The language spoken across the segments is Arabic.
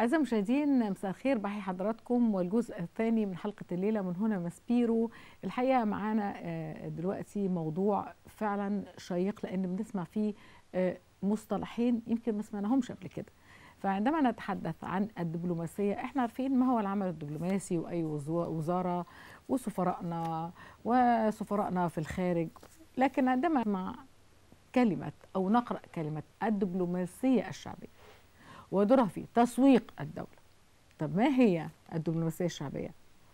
أعزائي المشاهدين مساء الخير بحي حضراتكم والجزء الثاني من حلقة الليلة من هنا مسبيرو الحقيقة معانا آه، دلوقتي موضوع فعلا شيق لأن بنسمع فيه آه، مصطلحين يمكن ما سمعناهمش قبل كده فعندما نتحدث عن الدبلوماسية احنا عارفين ما هو العمل الدبلوماسي وأي وزارة وسفرائنا وسفرائنا في الخارج لكن عندما نسمع كلمة أو نقرأ كلمة الدبلوماسية الشعبية ودورها في تسويق الدولة طب ما هي الدبلوماسية الشعبية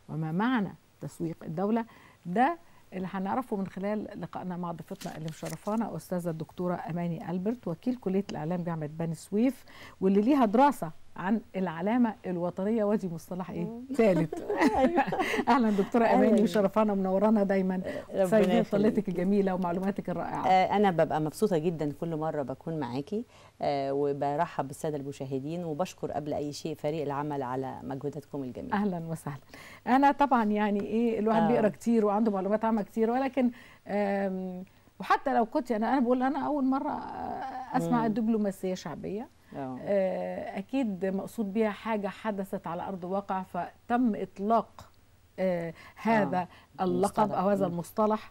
وما معنى تسويق الدولة ده اللي هنعرفه من خلال لقائنا مع ضيفتنا اللي مشرفانا استاذه الدكتوره اماني البرت وكيل كليه الاعلام جامعه بني سويف واللي ليها دراسه عن العلامه الوطنيه ودي مصطلح ايه؟ ثالث أيوة. اهلا دكتوره اماني أيوة. وشرفانا ومنورانا دايما سعيدين طلتك الجميله ومعلوماتك الرائعه آه، انا ببقى مبسوطه جدا كل مره بكون معاكي آه، وبرحب بالساده المشاهدين وبشكر قبل اي شيء فريق العمل على مجهوداتكم الجميله اهلا وسهلا انا طبعا يعني ايه الواحد آه. بيقرا كتير وعنده معلومات عامه كتير ولكن وحتى لو كنت انا يعني انا بقول انا اول مره آه، اسمع الدبلوماسيه شعبيه اه. آه، اكيد مقصود بها حاجه حدثت على ارض الواقع فتم اطلاق آه، هذا اللقب او هذا المصطلح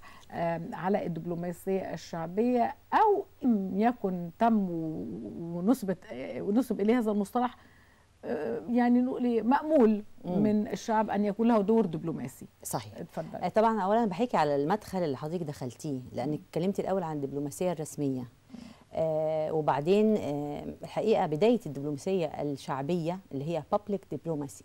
على الدبلوماسيه الشعبيه او ان يكن تم ونسبت ونسب اليه هذا المصطلح يعني نقول مأمول من الشعب ان يكون له دور دبلوماسي صحيح اتفضل طبعا اولا بحكي على المدخل اللي حضرتك دخلتيه لانك اتكلمتي الاول عن الدبلوماسيه الرسميه آه، وبعدين آه، الحقيقه بدايه الدبلوماسيه الشعبيه اللي هي بابليك آه، دبلوماسي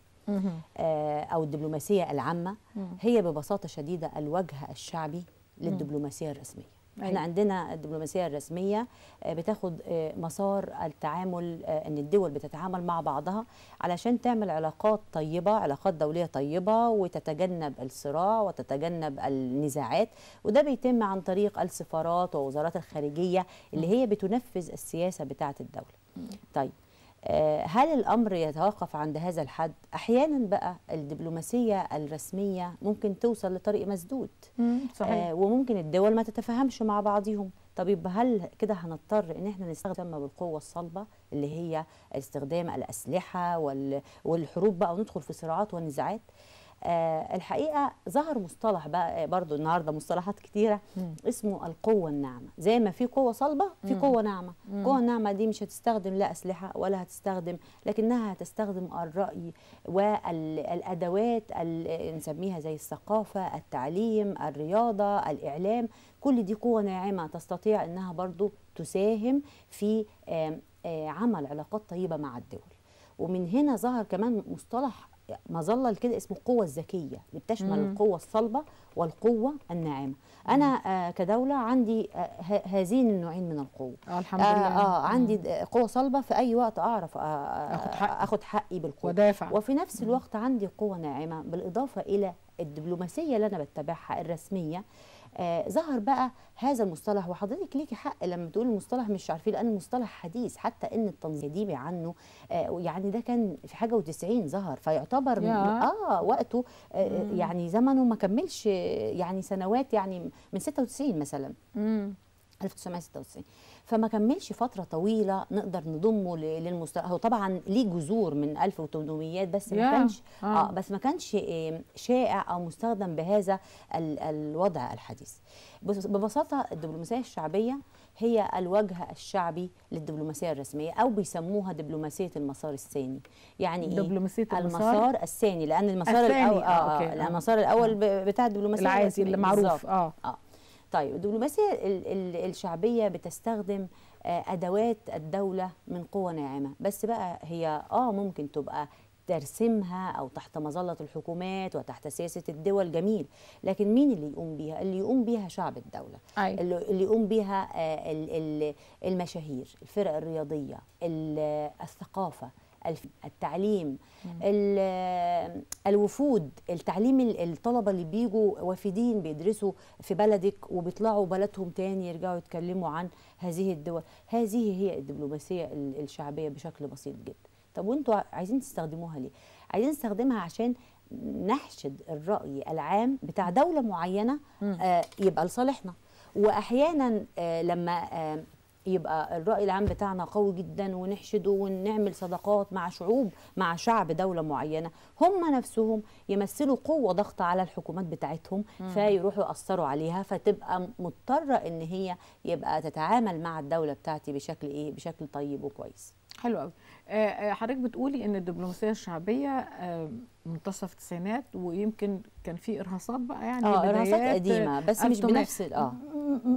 او الدبلوماسيه العامه هي ببساطه شديده الوجه الشعبي للدبلوماسيه الرسميه احنا أيوة. عندنا الدبلوماسيه الرسميه آه، بتاخد آه، مسار التعامل آه، ان الدول بتتعامل مع بعضها علشان تعمل علاقات طيبه علاقات دوليه طيبه وتتجنب الصراع وتتجنب النزاعات وده بيتم عن طريق السفارات ووزارات الخارجيه اللي هي بتنفذ السياسه بتاعه الدوله طيب آه، هل الأمر يتوقف عند هذا الحد؟ أحيانا بقى الدبلوماسية الرسمية ممكن توصل لطريق مسدود صحيح. آه، وممكن الدول ما تتفاهمش مع بعضهم طب هل كده هنضطر ان احنا نستخدم بالقوه الصلبه اللي هي استخدام الاسلحه والحروب بقى وندخل في صراعات ونزاعات آه، الحقيقه ظهر مصطلح بقى آه، برضو النهارده مصطلحات كتيره مم. اسمه القوه الناعمه زي ما في قوه صلبه في قوه ناعمه القوه الناعمه دي مش هتستخدم لا اسلحه ولا هتستخدم لكنها هتستخدم الراي والادوات آه، نسميها زي الثقافه التعليم الرياضه الاعلام كل دي قوه ناعمه تستطيع انها برضو تساهم في عمل علاقات طيبه مع الدول ومن هنا ظهر كمان مصطلح مظله كده اسمه القوه الذكيه اللي بتشمل مم. القوه الصلبه والقوه الناعمه انا آه كدوله عندي آه هذين النوعين من القوه آه الحمد لله آه, آه عندي قوه صلبه في اي وقت اعرف آه،, آه اخد حقي اخد حقي بالقوه ودافع. وفي نفس الوقت عندي قوه ناعمه بالاضافه الى الدبلوماسيه اللي انا بتبعها الرسميه آه ظهر بقى هذا المصطلح وحضرتك ليكي حق لما تقول المصطلح مش عارفين لان المصطلح حديث حتى ان التنظيمي عنه آه يعني ده كان في حاجه و90 ظهر فيعتبر اه وقته آه, آه، يعني زمنه ما كملش يعني سنوات يعني من 96 مثلا مم. 1996 فما كملش فتره طويله نقدر نضمه للمستوى هو طبعا ليه جذور من 1800 بس ما كانش آه. اه بس ما كانش آه، شائع او مستخدم بهذا الوضع الحديث ببساطه الدبلوماسيه الشعبيه هي الوجه الشعبي للدبلوماسيه الرسميه او بيسموها دبلوماسيه المسار الثاني يعني ايه دبلوماسيه المسار, المسار الثاني لان المسار الاول آه, آه, آه, آه المسار الاول آه. بتاع الدبلوماسيه العادي المعروف اه, آه. طيب الدبلوماسيه الشعبيه بتستخدم آه، ادوات الدوله من قوه ناعمه بس بقى هي اه ممكن تبقى ترسمها او تحت مظله الحكومات وتحت سياسه الدول جميل لكن مين اللي يقوم بيها اللي يقوم بيها شعب الدوله أي. أيوة. اللي يقوم بيها آه، المشاهير الفرق الرياضيه الثقافه التعليم الوفود التعليم الطلبه اللي بيجوا وافدين بيدرسوا في بلدك وبيطلعوا بلدهم تاني يرجعوا يتكلموا عن هذه الدول هذه هي الدبلوماسيه الشعبيه بشكل بسيط جدا طب وانتوا عايزين تستخدموها ليه عايزين نستخدمها عشان نحشد الراي العام بتاع دوله معينه آه، يبقى لصالحنا واحيانا آه، لما آه، يبقى الراي العام بتاعنا قوي جدا ونحشده ونعمل صداقات مع شعوب مع شعب دوله معينه هم نفسهم يمثلوا قوه ضغط على الحكومات بتاعتهم فيروحوا ياثروا عليها فتبقى مضطره ان هي يبقى تتعامل مع الدوله بتاعتي بشكل ايه بشكل طيب وكويس حلو قوي آه، آه، حضرتك بتقولي ان الدبلوماسيه الشعبيه منتصف التسعينات ويمكن كان في ارهاصات بقى يعني اه ارهاصات قديمه بس مش بنفس اه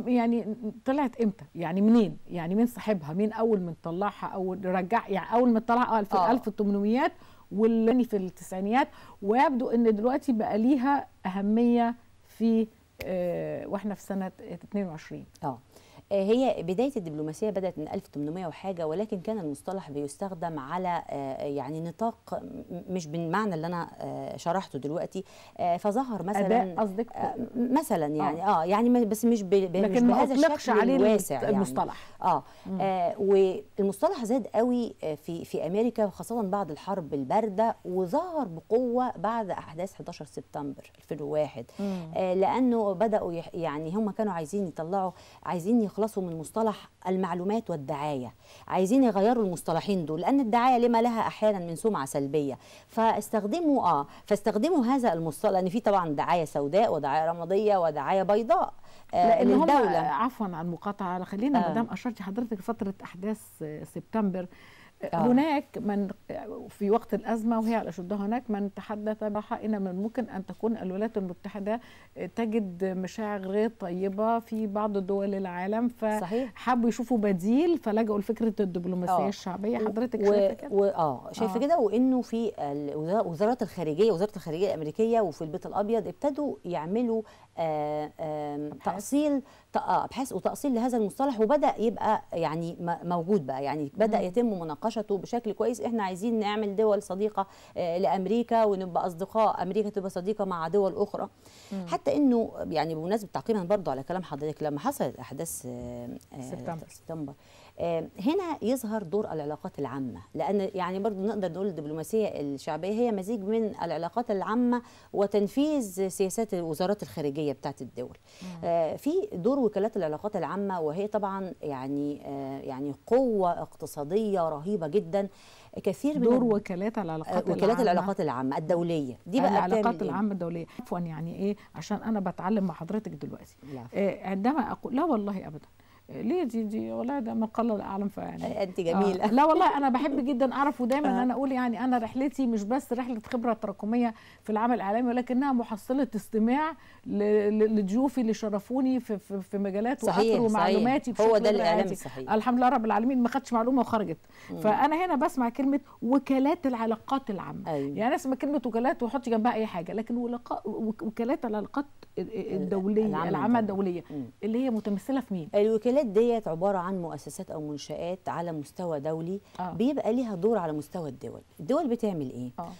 يعني طلعت امتى؟ يعني منين؟ يعني مين صاحبها؟ مين اول من طلعها او رجع يعني اول ما طلعها اه 1800 آه. واللي في التسعينيات ويبدو ان دلوقتي بقى ليها اهميه في آه واحنا في سنه 22 اه آه، هي بداية الدبلوماسية بدأت من 1800 وحاجة ولكن كان المصطلح بيستخدم على آه، آه، يعني نطاق مش بالمعنى اللي أنا شرحته دلوقتي فظهر مثلا قصدك مثلا يعني اه, آه يعني بس مش لكن مش بهذا الشكل عليه الواسع يعني. المصطلح آه, اه والمصطلح زاد قوي في في أمريكا وخاصة بعد الحرب الباردة وظهر بقوة بعد أحداث 11 سبتمبر 2001 آه لأنه بدأوا يعني هم كانوا عايزين يطلعوا عايزين يخلصوا يخلصوا من مصطلح المعلومات والدعايه عايزين يغيروا المصطلحين دول لان الدعايه لما لها احيانا من سمعه سلبيه فاستخدموا اه فاستخدموا هذا المصطلح لان في طبعا دعايه سوداء ودعايه رماديه ودعايه بيضاء آه، لان للدوله آه، عفوا عن المقاطعه خلينا آه. ما دام حضرتك فتره احداث آه، سبتمبر آه. هناك من في وقت الأزمة وهي على شدة هناك من تحدث بها إن من ممكن أن تكون الولايات المتحدة آه، تجد مشاعر غير طيبة في بعض دول العالم فحبوا يشوفوا بديل فلجأوا لفكرة الدبلوماسية آه. الشعبية حضرتك و... شايفة كده؟ و... آه شايفة آه. كده وإنه في وزارة الخارجية وزارة الخارجية الأمريكية وفي البيت الأبيض ابتدوا يعملوا آآ آه، آآ تأصيل آه، أبحاث وتأصيل لهذا المصطلح وبدأ يبقى يعني موجود بقى يعني بدأ يتم مناقشة نشطوا بشكل كويس احنا عايزين نعمل دول صديقه آه، لامريكا ونبقى اصدقاء امريكا تبقى صديقه مع دول اخرى مم. حتى انه يعني بمناسبه تعقيبا برضو على كلام حضرتك لما حصلت احداث آه، آه، سبتمبر, سبتمبر هنا يظهر دور العلاقات العامة لأن يعني برضو نقدر نقول الدبلوماسية الشعبية هي مزيج من العلاقات العامة وتنفيذ سياسات الوزارات الخارجية بتاعت الدول آه، في دور وكالات العلاقات العامة وهي طبعا يعني آه، يعني قوة اقتصادية رهيبة جدا كثير من دور وكالات آه، العلاقات وكالات العامة العلاقات العامة الدولية دي بقى العلاقات إيه؟ العامة الدولية عفوا يعني ايه عشان انا بتعلم مع حضرتك دلوقتي لا. عندما اقول لا والله ابدا ليه دي دي والله ده من قل لا اعلم فيعني انت آه، جميله آه. لا والله انا بحب جدا اعرف ودايما آه. انا اقول يعني انا رحلتي مش بس رحله خبره تراكميه في العمل الاعلامي ولكنها محصله استماع لضيوفي اللي شرفوني في, في, في مجالات صحيح ومعلوماتي صحيح. هو ده الاعلام صحيح الحمد لله رب العالمين ما خدتش معلومه وخرجت مم. فانا هنا بسمع كلمه وكالات العلاقات العامه أيوه. يعني اسمع كلمه وكالات وحط جنبها اي حاجه لكن وكالات العلاقات الدوليه العامه الدوليه مم. اللي هي متمثله في مين الوكالات البلاد ديت عباره عن مؤسسات او منشات على مستوى دولي آه. بيبقى ليها دور على مستوى الدول الدول بتعمل ايه آه.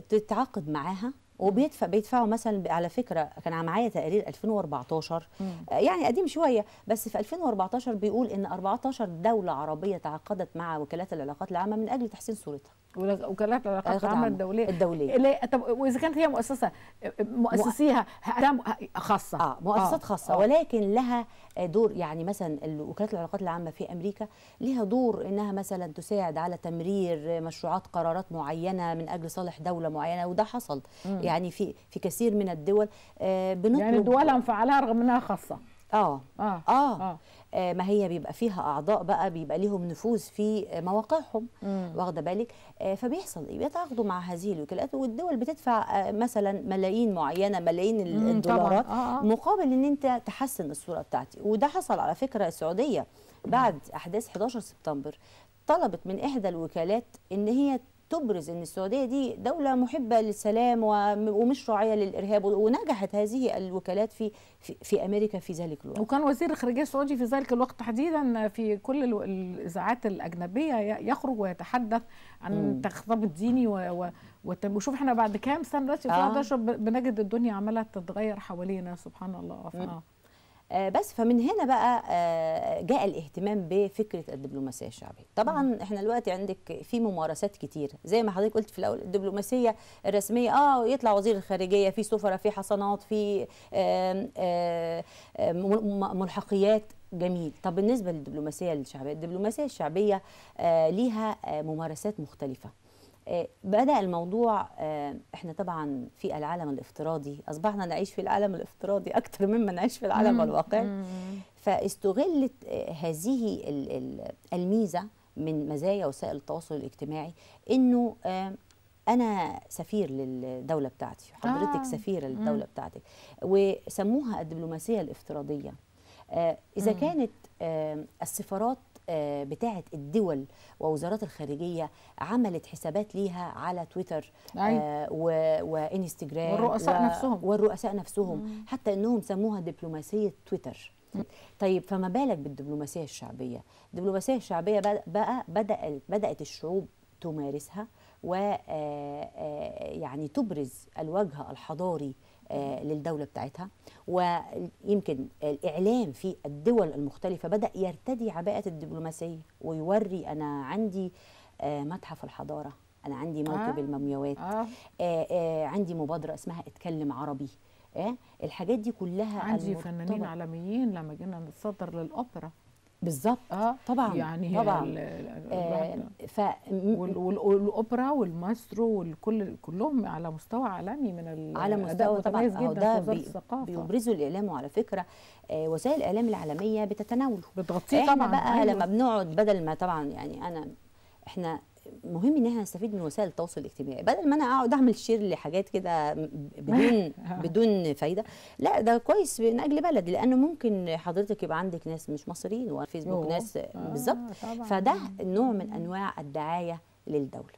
بتتعاقد معاها وبيدفع بيدفعوا مثلا على فكره كان معايا تقرير 2014 مم. يعني قديم شويه بس في 2014 بيقول ان 14 دوله عربيه تعاقدت مع وكالات العلاقات العامه من اجل تحسين صورتها وكالات العلاقات العامه الدوليه الدوليه اللي طب واذا كانت هي مؤسسه مؤسسيها خاصه اه مؤسسات آه. خاصه آه. ولكن لها دور يعني مثلا وكالات العلاقات العامه في امريكا لها دور انها مثلا تساعد على تمرير مشروعات قرارات معينه من اجل صالح دوله معينه وده حصل م. يعني في في كثير من الدول آه بنطلب يعني دولها مفعلها رغم انها خاصه اه اه, آه. آه. آه، ما هي بيبقى فيها اعضاء بقى بيبقى ليهم نفوذ في مواقعهم واخده بالك آه، فبيحصل ايه بيتعاقدوا مع هذه الوكالات والدول بتدفع آه، مثلا ملايين معينه ملايين الدولارات مقابل ان انت تحسن الصوره بتاعتي وده حصل على فكره السعوديه بعد احداث 11 سبتمبر طلبت من احدى الوكالات ان هي تبرز ان السعوديه دي دوله محبه للسلام ومش راعيه للارهاب ونجحت هذه الوكالات في في, امريكا في ذلك الوقت وكان وزير الخارجيه السعودي في ذلك الوقت تحديدا في كل الاذاعات الاجنبيه يخرج ويتحدث عن تخطيط الديني و... وشوف احنا بعد كام سنه دلوقتي آه. بنجد الدنيا عماله تتغير حوالينا سبحان الله آه. آه، بس فمن هنا بقى آه، جاء الاهتمام بفكره الدبلوماسيه الشعبيه طبعا احنا دلوقتي عندك في ممارسات كتير زي ما حضرتك قلت في الاول الدبلوماسيه الرسميه اه يطلع وزير الخارجيه في سفراء في حصانات في ملحقيات جميل طب بالنسبه للدبلوماسيه الشعبيه الدبلوماسيه الشعبيه آه، ليها ممارسات مختلفه آه، بدا الموضوع آه، احنا طبعا في العالم الافتراضي اصبحنا نعيش في العالم الافتراضي اكثر مما نعيش في العالم الواقعي فاستغلت آه، هذه الميزه من مزايا وسائل التواصل الاجتماعي انه انا سفير للدوله بتاعتي حضرتك سفيره للدوله بتاعتك وسموها الدبلوماسيه الافتراضيه اذا كانت السفارات آه، بتاعه الدول ووزارات الخارجيه عملت حسابات ليها على تويتر آه أيوة. وانستجرام والرؤساء و... نفسهم والرؤساء نفسهم مم. حتى انهم سموها دبلوماسيه تويتر طيب فما بالك بالدبلوماسيه الشعبيه الدبلوماسيه الشعبيه بقى بدات بدات الشعوب تمارسها و آه، آه، يعني تبرز الوجه الحضاري آه، للدولة بتاعتها ويمكن الإعلام في الدول المختلفة بدأ يرتدي عباءة الدبلوماسية ويوري أنا عندي آه، متحف الحضارة أنا عندي آه. موكب آه. المومياوات آه. آه آه عندي مبادرة اسمها اتكلم عربي آه الحاجات دي كلها عندي فنانين عالميين لما جينا نتصدر للأوبرا بالظبط اه طبعا يعني طبعا آه والاوبرا والمايسترو والكل كلهم على مستوى عالمي من على مستوى طبعا جدا آه، ده بي بيبرزوا الاعلام وعلى فكره آه وسائل الاعلام العالميه بتتناوله بتغطيه طبعا بقى أيوه. لما بنقعد بدل ما طبعا يعني انا احنا مهم ان احنا نستفيد من وسائل التواصل الاجتماعي بدل ما انا اقعد اعمل شير لحاجات كده بدون بدون فايده لا ده كويس من اجل بلدي لانه ممكن حضرتك يبقى عندك ناس مش مصريين وفيسبوك ناس آه، بالظبط فده نوع من انواع الدعايه للدوله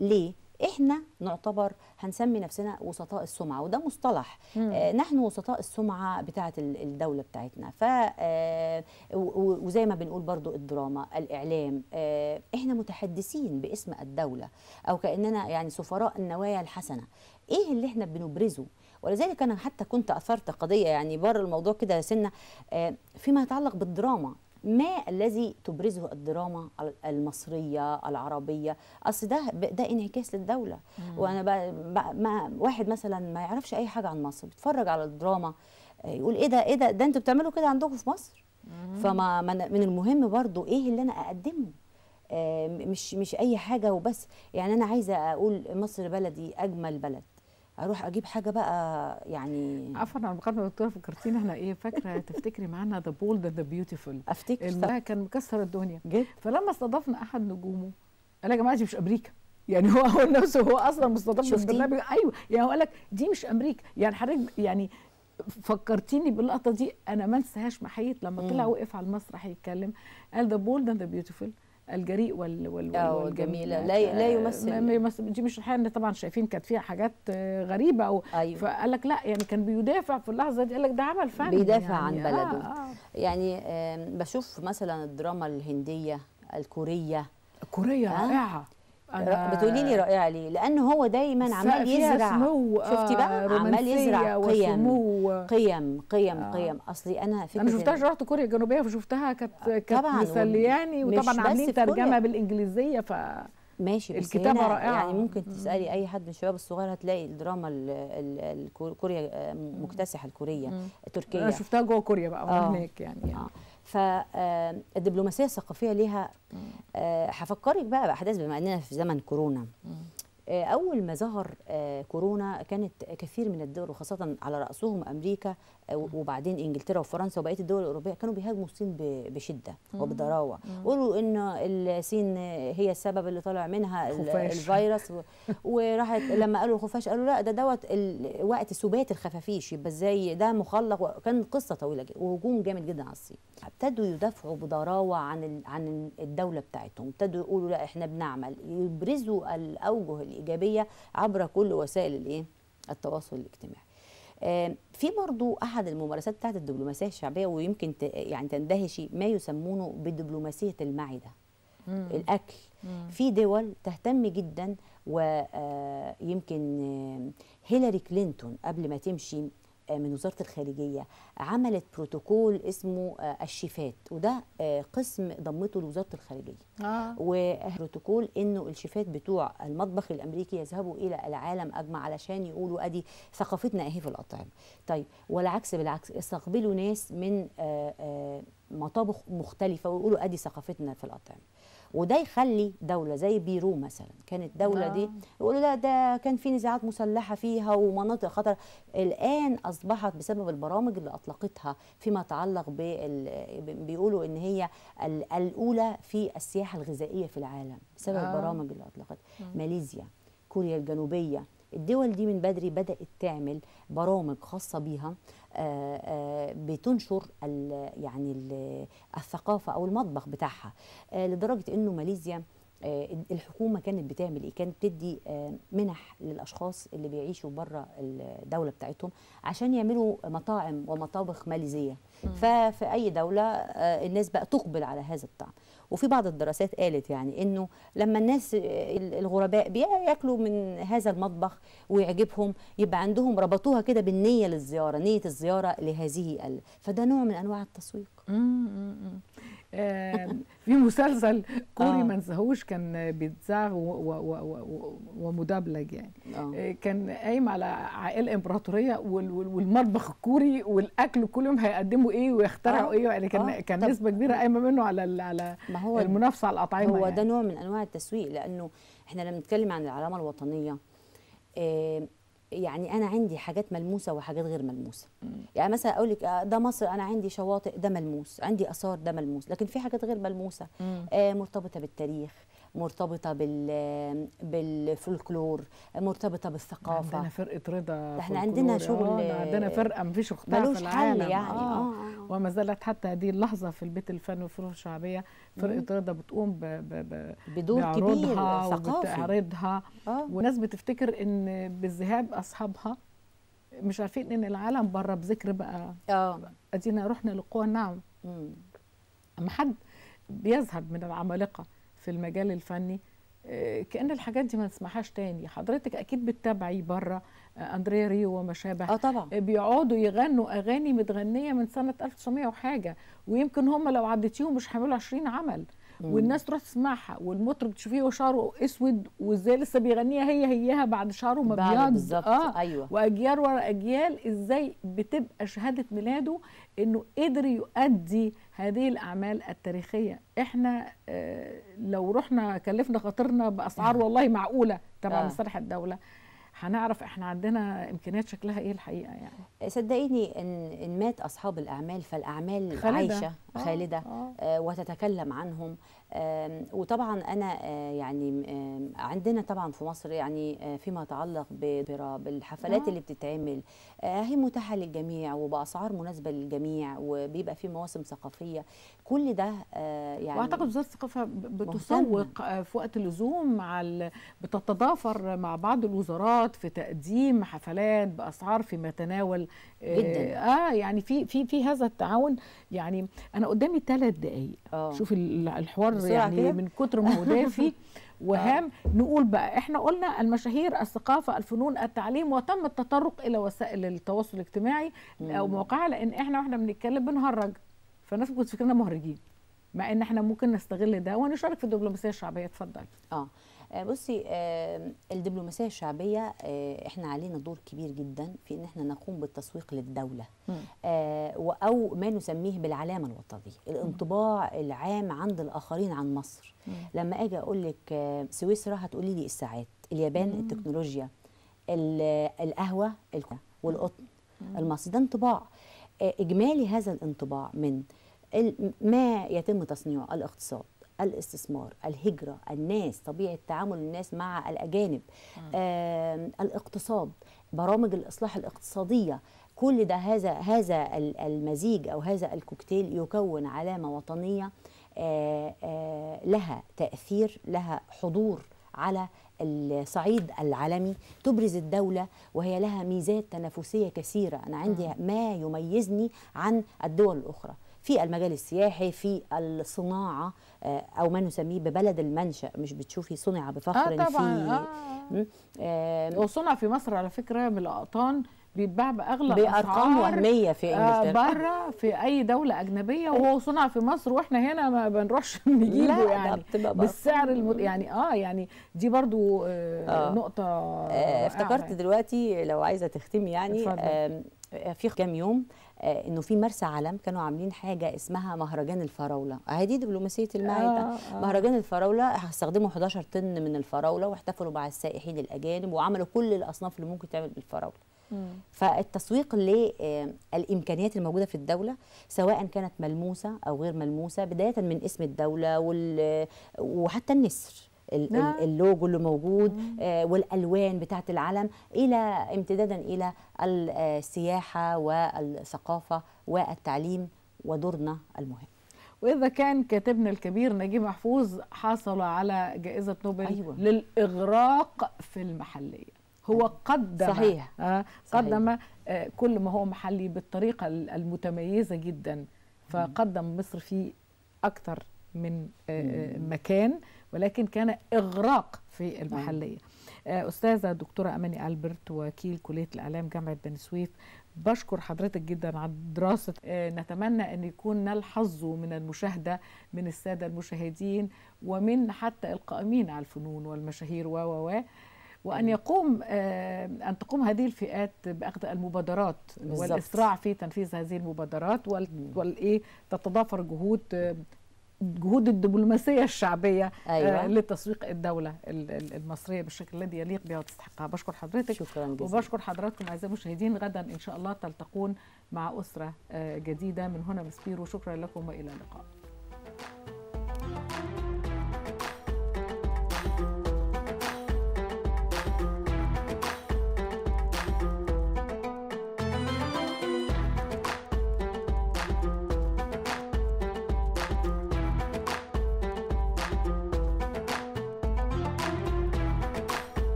ليه احنا نعتبر هنسمي نفسنا وسطاء السمعه وده مصطلح آه نحن وسطاء السمعه بتاعه الدوله بتاعتنا ف آه، وزي ما بنقول برضو الدراما الاعلام آه احنا متحدثين باسم الدوله او كاننا يعني سفراء النوايا الحسنه ايه اللي احنا بنبرزه ولذلك انا حتى كنت اثرت قضيه يعني بره الموضوع كده سنه آه فيما يتعلق بالدراما ما الذي تبرزه الدراما المصريه العربيه اصل ده ده انعكاس للدوله مم. وانا بقى بقى ما واحد مثلا ما يعرفش اي حاجه عن مصر بيتفرج على الدراما آه، يقول ايه ده ايه ده ده انتوا بتعملوا كده عندكم في مصر مم. فما من المهم برضو ايه اللي انا اقدمه آه، مش مش اي حاجه وبس يعني انا عايزه اقول مصر بلدي اجمل بلد اروح اجيب حاجه بقى يعني عفوا على المقدمه دكتوره فكرتيني احنا ايه فاكره تفتكري معانا ذا بولد ذا بيوتيفول افتكر المرأة كان مكسر الدنيا جد فلما استضفنا احد نجومه قال يا جماعه دي مش امريكا يعني هو هو نفسه هو اصلا مستضاف البرنامج ايوه يعني هو قال لك دي مش امريكا يعني حضرتك يعني فكرتيني باللقطه دي انا ما انساهاش محيط لما طلع وقف على المسرح يتكلم قال ذا بولد اند ذا بيوتيفول الجريء وال وال آه، والجميله لا يعني لا يمثل دي مش احنا طبعا شايفين كانت فيها حاجات آه، غريبه او أيوة. فقال لك لا يعني كان بيدافع في اللحظه دي قال لك ده عمل فن بيدافع يعني عن بلده آه آه. يعني بشوف مثلا الدراما الهنديه الكوريه الكوريه آه. رائعه بتقولي لي رائعه ليه؟ لان هو دايما آه، عمال يزرع سمو شفتي بقى عمال يزرع قيم قيم قيم آه. قيم اصلي انا فكره انا شفتها رحت كوريا الجنوبيه فشفتها كانت آه، كانت مسلياني وطبعا عاملين ترجمه بالانجليزيه ف ماشي بس الكتابه رائعه يعني ممكن تسالي اي حد من الشباب الصغير هتلاقي الدراما الكوريا آه، مكتسحه الكوريه التركيه انا شفتها جوه كوريا بقى آه. هناك يعني, يعني. آه. فالدبلوماسيه آه، الثقافيه ليها هفكرك بقى باحداث بما اننا في زمن كورونا مم. آه، اول ما ظهر آه، كورونا كانت كثير من الدول وخاصه على راسهم امريكا آه، وبعدين انجلترا وفرنسا وبقيه الدول الاوروبيه كانوا بيهاجموا الصين بشده وبضراوه قالوا ان الصين هي السبب اللي طالع منها خفاش. الفيروس وراحت لما قالوا الخفاش قالوا لا ده دوت وقت سبات الخفافيش يبقى ازاي ده مخلق كان قصه طويله جدا وهجوم جامد جدا على الصين ابتدوا يدافعوا بضراوه عن عن الدوله بتاعتهم ابتدوا يقولوا لا احنا بنعمل يبرزوا الاوجه ايجابيه عبر كل وسائل الايه التواصل الاجتماعي في برضو احد الممارسات بتاعت الدبلوماسيه الشعبيه ويمكن يعني تندهشي ما يسمونه بدبلوماسيه المعده مم. الاكل مم. في دول تهتم جدا ويمكن آه، هيلاري كلينتون قبل ما تمشي من وزاره الخارجيه عملت بروتوكول اسمه آه، الشيفات وده آه، قسم ضمته لوزاره الخارجيه آه. وبروتوكول انه الشيفات بتوع المطبخ الامريكي يذهبوا الى العالم اجمع علشان يقولوا ادي ثقافتنا اهي في الاطعمه طيب والعكس بالعكس استقبلوا ناس من آه، مطابخ مختلفه ويقولوا ادي ثقافتنا في الاطعمه وده يخلي دوله زي بيرو مثلا كانت دوله آه. دي نعم. يقولوا لا ده كان في نزاعات مسلحه فيها ومناطق خطر الان اصبحت بسبب البرامج اللي اطلقتها فيما يتعلق بيقولوا ان هي الاولى في السياحه الغذائيه في العالم بسبب آه. البرامج اللي اطلقتها ماليزيا كوريا الجنوبيه الدول دي من بدري بدات تعمل برامج خاصه بيها آه، آه، بتنشر يعني الثقافه او المطبخ بتاعها آه، لدرجه انه ماليزيا الحكومه كانت بتعمل ايه كانت بتدي منح للاشخاص اللي بيعيشوا بره الدوله بتاعتهم عشان يعملوا مطاعم ومطابخ ماليزيه ففي اي دوله الناس بقى تقبل على هذا الطعم وفي بعض الدراسات قالت يعني انه لما الناس الغرباء بياكلوا من هذا المطبخ ويعجبهم يبقى عندهم ربطوها كده بالنيه للزياره نيه الزياره لهذه فده نوع من انواع التسويق في مسلسل كوري آه. ما انساهوش كان بيتذاع ومدبلج يعني آه. آه، كان قايم على عائله امبراطوريه والمطبخ الكوري والاكل كل يوم هيقدموا ايه ويخترعوا ايه يعني كان كان نسبه كبيره قايمه منه على على ما هو المنافسه على الاطعمه هو يعني. ده نوع من انواع التسويق لانه احنا لما بنتكلم عن العلامه الوطنيه يعني انا عندي حاجات ملموسه وحاجات غير ملموسه يعني مثلا اقول لك آه، ده مصر انا عندي شواطئ ده ملموس عندي اثار ده ملموس لكن في حاجات غير ملموسه آه مرتبطه بالتاريخ مرتبطه بال بالفولكلور مرتبطه بالثقافه عندنا فرقه رضا آه، ده احنا عندنا شغل عندنا فرقه مفيش اختلاف في العالم يعني آه. آه. وما زالت حتى هذه اللحظه في البيت الفني والفنون الشعبيه فرقه رضا بتقوم ب... ب... ب... بدور كبير ثقافي بتعرضها آه. وناس بتفتكر ان بالذهاب اصحابها مش عارفين ان العالم بره بذكر بقى اه ادينا رحنا للقوى الناعمه اما حد بيذهب من العمالقه في المجال الفني آه، كان الحاجات دي ما نسمعهاش تاني حضرتك اكيد بتتابعي بره آه، اندريا ريو وما شابه اه طبعا آه، بيقعدوا يغنوا اغاني متغنيه من سنه 1900 وحاجه ويمكن هم لو عديتيهم مش هيعملوا 20 عمل والناس تروح تسمعها والمطرب تشوفيه وشعره اسود وازاي لسه بيغنيها هي هيها بعد شعره مبيض بالظبط آه ايوه واجيال ورا اجيال ازاي بتبقى شهاده ميلاده انه قدر يؤدي هذه الاعمال التاريخيه احنا آه، لو رحنا كلفنا خاطرنا باسعار والله معقوله تبع آه. مصالح الدوله هنعرف احنا عندنا امكانيات شكلها ايه الحقيقه يعني صدقيني ان ان مات اصحاب الاعمال فالاعمال خلدة. عايشه خالده آه،, آه. آه وتتكلم عنهم آه وطبعا انا آه يعني آه عندنا طبعا في مصر يعني آه فيما يتعلق بالحفلات آه. اللي بتتعمل آه هي متاحه للجميع وباسعار مناسبه للجميع وبيبقى في مواسم ثقافيه كل ده آه يعني واعتقد وزاره الثقافه بتسوق آه، في وقت اللزوم مع بتتضافر مع بعض الوزارات في تقديم حفلات باسعار فيما تناول آه جدا اه يعني في في في هذا التعاون يعني انا قدامي ثلاث دقايق آه. شوف الحوار يعني كده. من كتر ما هو دافي وهام أوه. نقول بقى احنا قلنا المشاهير الثقافه الفنون التعليم وتم التطرق الى وسائل التواصل الاجتماعي او مواقعها لان احنا واحنا بنتكلم بنهرج فالناس كنت تفكرنا مهرجين مع ان احنا ممكن نستغل ده ونشارك في الدبلوماسيه الشعبيه اتفضل اه آه، بصي آه، الدبلوماسيه الشعبيه آه، احنا علينا دور كبير جدا في ان احنا نقوم بالتسويق للدوله او ما نسميه بالعلامه الوطنيه الانطباع العام عند الاخرين عن مصر لما اجي اقول لك سويسرا هتقولي لي الساعات اليابان التكنولوجيا القهوه والقطن المصري ده انطباع اجمالي هذا الانطباع من ما يتم تصنيعه الاقتصاد الاستثمار الهجرة الناس طبيعة تعامل الناس مع الأجانب آه الاقتصاد برامج الإصلاح الاقتصادية كل ده هذا هذا المزيج أو هذا الكوكتيل يكون علامة وطنية آه آه لها تأثير لها حضور على الصعيد العالمي تبرز الدولة وهي لها ميزات تنافسية كثيرة أنا عندي ما يميزني عن الدول الأخرى في المجال السياحي في الصناعه آه، او ما نسميه ببلد المنشا مش بتشوفي صنع بفخر آه طبعا في آه. آه، وصنع في مصر على فكره من الاقطان بيتباع باغلى بارقام وهميه في آه، انجلترا آه بره في اي دوله اجنبيه وهو صنع في مصر واحنا هنا ما بنروحش نجيبه يعني بالسعر الم... يعني اه يعني دي برضو آه آه نقطه آه افتكرت آه. دلوقتي لو عايزه تختمي يعني آه في كام يوم آه، انه في مرسى علم كانوا عاملين حاجه اسمها مهرجان الفراوله اهي آه، دبلوماسيه المعده آه آه. مهرجان الفراوله هيستخدموا 11 طن من الفراوله واحتفلوا مع السائحين الاجانب وعملوا كل الاصناف اللي ممكن تعمل بالفراوله فالتسويق للامكانيات آه، الموجوده في الدوله سواء كانت ملموسه او غير ملموسه بدايه من اسم الدوله وحتى النسر نعم. اللوجو اللي موجود آه، والالوان بتاعه العلم الى امتدادا الى السياحه والثقافه والتعليم ودورنا المهم وإذا كان كاتبنا الكبير نجيب محفوظ حصل على جائزة نوبل أيوة. للإغراق في المحلية هو أيوة. قدم صحيح. آه قدم آه كل ما هو محلي بالطريقة المتميزة جدا فقدم مصر في أكثر من آه مكان ولكن كان إغراق في المحلية نعم. آه، أستاذة دكتوره أماني ألبرت وكيل كلية الإعلام جامعة بني سويف بشكر حضرتك جدا على دراسة آه، نتمنى أن يكون نال حظه من المشاهدة من السادة المشاهدين ومن حتى القائمين على الفنون والمشاهير و و وأن نعم. يقوم آه، أن تقوم هذه الفئات بأخذ المبادرات بالزبط. والإسراع في تنفيذ هذه المبادرات والإيه نعم. تتضافر جهود جهود الدبلوماسيه الشعبيه آه، أيوة. لتسويق الدوله المصريه بالشكل الذي يليق بها وتستحقها بشكر حضرتك شكرا جزيلا وبشكر حضراتكم اعزائي المشاهدين غدا ان شاء الله تلتقون مع اسره آه، جديده من هنا مسبير وشكرا لكم والى اللقاء